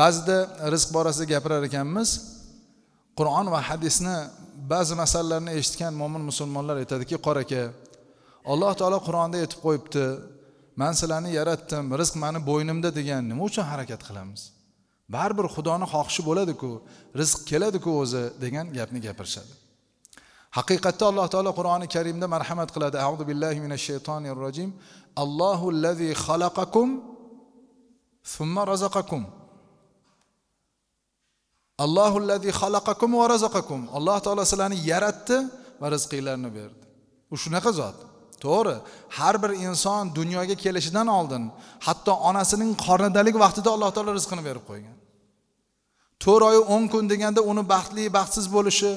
ba'zida rizq borasida gapirar ekanmiz qur'on va hadisni ba'zi masalalarni eshitgan mo'min musulmonlar aytadiki qor aka alloh taolo qur'onda aytib qo'yibdi man sizlarni yaratdim rizq mani bo'ynimda degan nima uchun harakat qilamiz baribir xudoni xohishi bo'ladiku rizq keladiku o'zi degan gapni gapirishadi haqiqatda alloh taolo qur'oni karimda marhamat qiladi audu billahi minash shaytonir rojim allohu lazi xalaqakum summa razaqakum allohullazi xalaqakum va razaqakum alloh taolo sizlarni yaratdi va rizqinglarni berdi u shunaqa zot to'g'ri har bir inson dunyoga kelishidan oldin hatto onasining qornidalik vaqtida alloh taolo rizqini berib qo'ygan to'rt oyu o'n kun deganda uni baxtli baxtsiz bo'lishi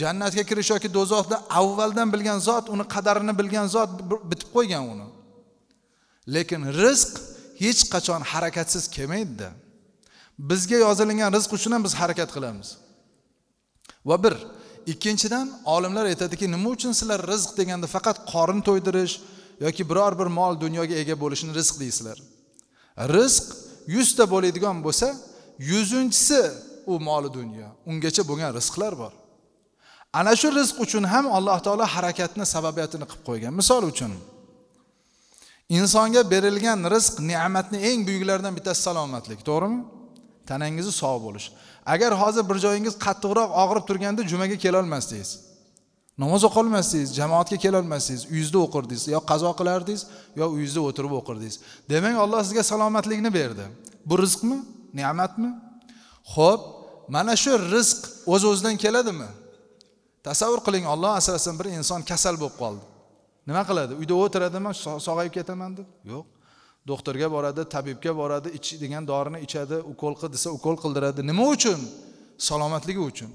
jannatga kirish yoki do'zaxni avvaldan bilgan zot uni qadarini bilgan zot bitib qo'ygan uni lekin rizq hech qachon harakatsiz kelmaydida bizga yozilingan rizq uchun ham biz harakat qilamiz va bir ikkinchidan olimlar aytadiki nima uchun sizlar rizq deganda faqat qorin to'ydirish yoki biror bir mol dunyoga ega bo'lishni rizq deysizlar rizq yuzta bo'ladigan bo'lsa yuzinchisi u moli dunyo ungacha bo'lgan rizqlar bor ana shu rizq uchun ham alloh taolo harakatni sababiyatini qilib qo'ygan misol uchun insonga berilgan rizq ne'matni eng buyuklaridan bittasi salomatlik to'g'rimi tanangizni sog' bo'lish agar hozir bir joyingiz qattiqroq og'rib turganda jumaga kelolmasdingiz namoz o'qiolmasdingiz jamoatga kelolmasdingiz uyingizda o'qirdingiz yo qazo qilardingiz yo uyingizda o'tirib o'qirdingiz demak olloh sizga salomatlikni berdi bu rizqmi ne'matmi ho'p mana shu rizq o'z öz o'zidan keladimi tasavvur qiling olloh asrasin bir inson kasal bo'lib qoldi nima qiladi uyda o'tiradimi sog'ayib ketaman deb yo'q doktorga boradi tabibga boradi ich degan dorini ichadi ukol qil desa ukol qildiradi nima uchun salomatligi uchun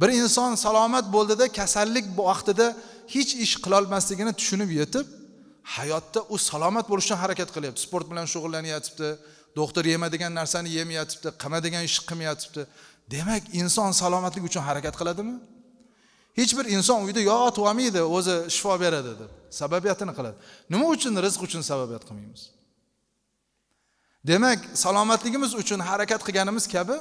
bir inson salomat bo'ldida kasallik vaqtida hech ish qilolmasligini tushunib yetib hayotda u salomat bo'lish uchun harakat qilyapti sport bilan shug'ullanyapti doktor yemadigan narsani yemayotibdi qilmaydigan ishni qilmayotibdi demak inson salomatlik uchun harakat qiladimi hech bir inson uyda yotib olmaydi o'zi shifo beradi deb sababiyatini qiladi nima uchun rizq uchun sababiyat qilmaymiz demak salomatligimiz uchun harakat qilganimiz kabi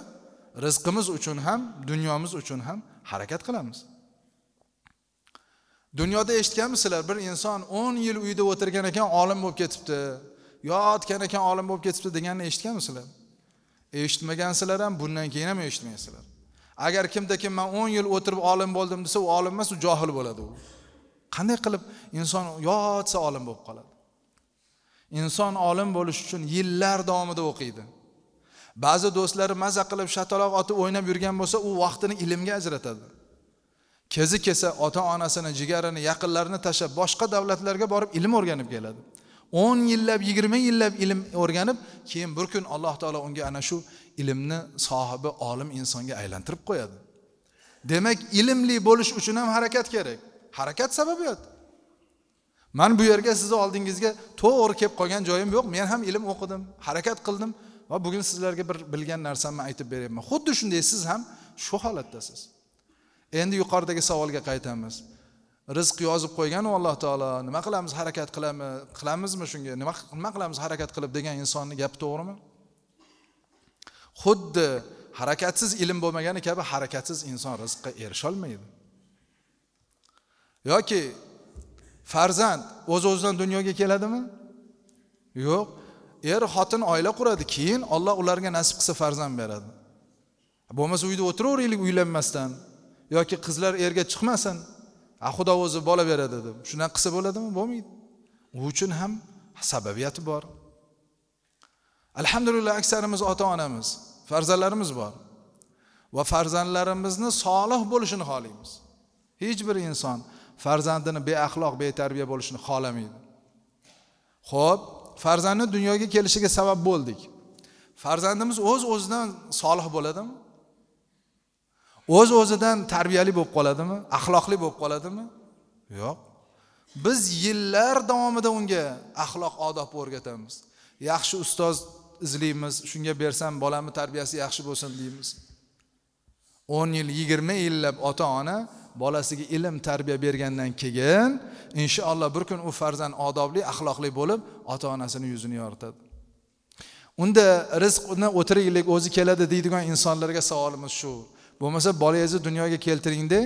rizqimiz uchun ham dunyomiz uchun ham harakat qilamiz dunyoda eshitganmisizlar bir inson o'n yil uyda o'tirgan ekan olim bo'lib ketibdi yotgan ekan olim bo'lib ketibdi deganini eshitganmisizlar eshitmagansizlar ham bundan keyin ham eshitmaysizlar agar kimda kim man o'n yil o'tirib olim bo'ldim desa u olim emas u johil bo'ladi u qanday qilib inson yotsa olim bo'lib qoladi inson olim bo'lish uchun yillar davomida o'qiydi ba'zi do'stlari maza qilib shataloq otib o'ynab yurgan bo'lsa u vaqtini ilmga ajratadi kezi kelsa ota onasini jigarini yaqinlarini tashlab boshqa davlatlarga borib ilm o'rganib keladi o'n yillab yigirma yillab ilm o'rganib keyin bir kun alloh taolo unga ana shu ilmni sohibi olim insonga aylantirib qo'yadi demak ilmli bo'lish uchun ham harakat kerak harakat sababiyat man bu yerga sizni oldingizga to'g'ri kelib qolgan joyim yo'q men ham ilm o'qidim harakat qildim va bugun sizlarga bir bilgan narsamni aytib beryapman xuddi shunday siz ham shu holatdasiz endi yuqoridagi savolga qaytamiz rizq yozib qo'yganu alloh taolo nima qilamiz harakat qilami qilamizmi shunga nima nima qilamiz harakat qilib degan insonni gapi to'g'rimi xuddi harakatsiz ilm bo'lmagani kabi harakatsiz inson rizqqa erisholmaydi yoki farzand o'z o'zidan dunyoga keladimi yo'q er xotin oila quradi keyin olloh ularga nasib qilsa farzand beradi bo'lmasa uyda o'tiraveraylik uylanmasdan yoki qizlar erga chiqmasin a xudo o'zi bola beradi deb shunaqa qilsa bo'ladimi bo'lmaydi u uchun ham sababiyati bor alhamdulillah aksarimiz ota onamiz farzandlarimiz bor va farzandlarimizni solih bo'lishini xohlaymiz hech bir inson farzandini beaxloq betarbiya bo'lishini xohlamaydi ho'p farzandni dunyoga kelishiga sabab bo'ldik farzandimiz o'z o'zidan solih bo'ladimi o'z o'zidan tarbiyali bo'lib qoladimi axloqli bo'lib qoladimi yo'q biz yillar davomida unga axloq odobni o'rgatamiz yaxshi ustoz izlaymiz shunga bersam bolamni tarbiyasi yaxshi bo'lsin deymiz o'n yil yigirma yillab ota ona bolasiga ilm tarbiya bergandan keyin inshaalloh bir kun u farzand odobli axloqli bo'lib ota onasini yuzini yoritadi unda rizqni o'tiriylik o'zi keladi deydigan insonlarga savolimiz shu bo'lmasa bolangizni dunyoga keltiringda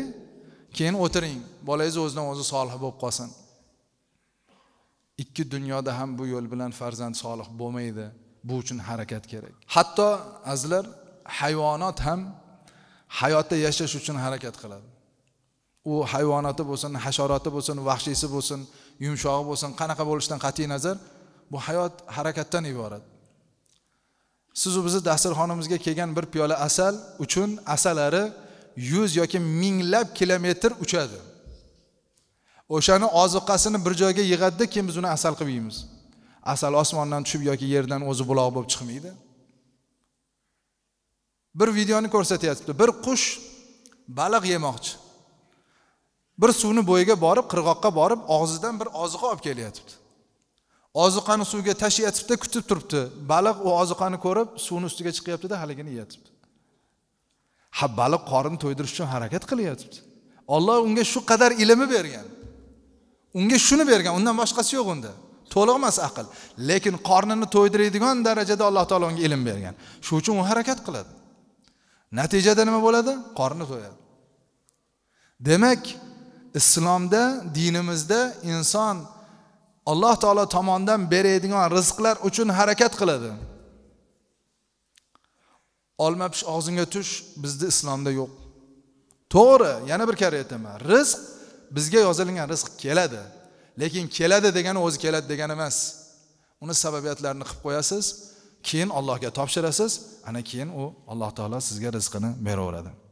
keyin o'tiring bolangiz o'zidan o'zi solih bo'lib qolsin ikki dunyoda ham bu yo'l bilan farzand solih bo'lmaydi bu uchun harakat kerak hatto azizlar hayvonot ham hayotda yashash uchun harakat qiladi u hayvonoti bo'lsin hasharoti bo'lsin vahshiysi bo'lsin yumshog'i bo'lsin qanaqa bo'lishidan qat'iy nazar bu hayot harakatdan iborat sizu bizni dasturxonimizga kelgan bir piyola asal uchun asalari yuz yoki minglab kilometr uchadi o'shani oziqasini bir joyga yig'adida keyin biz uni asal qilib yeymiz asal osmondan tushib yoki yerdan o'zi buloq bo'lib chiqmaydi bir videoni ko'rsatyapti bir qush baliq yemoqchi bir suvni bo'yiga borib qirg'oqqa borib og'zidan bir oziqa olib kelyapti oziqani suvga tashiyatibdi kutib turibdi baliq u oziqani ko'rib suvni ustiga chiqyaptida haligini yeyatibdi ha baliq qorin to'ydirish uchun harakat qilyapti olloh unga shu qadar ilmi bergan unga shuni bergan undan boshqasi yo'q unda to'liq emas aql lekin qornini to'ydiradigan darajada alloh taolo unga ilm bergan shu uchun u harakat qiladi natijada nima bo'ladi qorni to'yadi demak islomda dinimizda inson alloh taolo tomonidan beradigan rizqlar uchun harakat qiladi olma pish og'zingga tush bizni islomda yo'q to'g'ri yana bir karra aytaman rizq bizga yozilgan rizq keladi lekin keladi degani o'zi keladi degani emas uni sababiyatlarini qilib qo'yasiz keyin allohga topshirasiz ana keyin u alloh taolo sizga rizqini beraveradi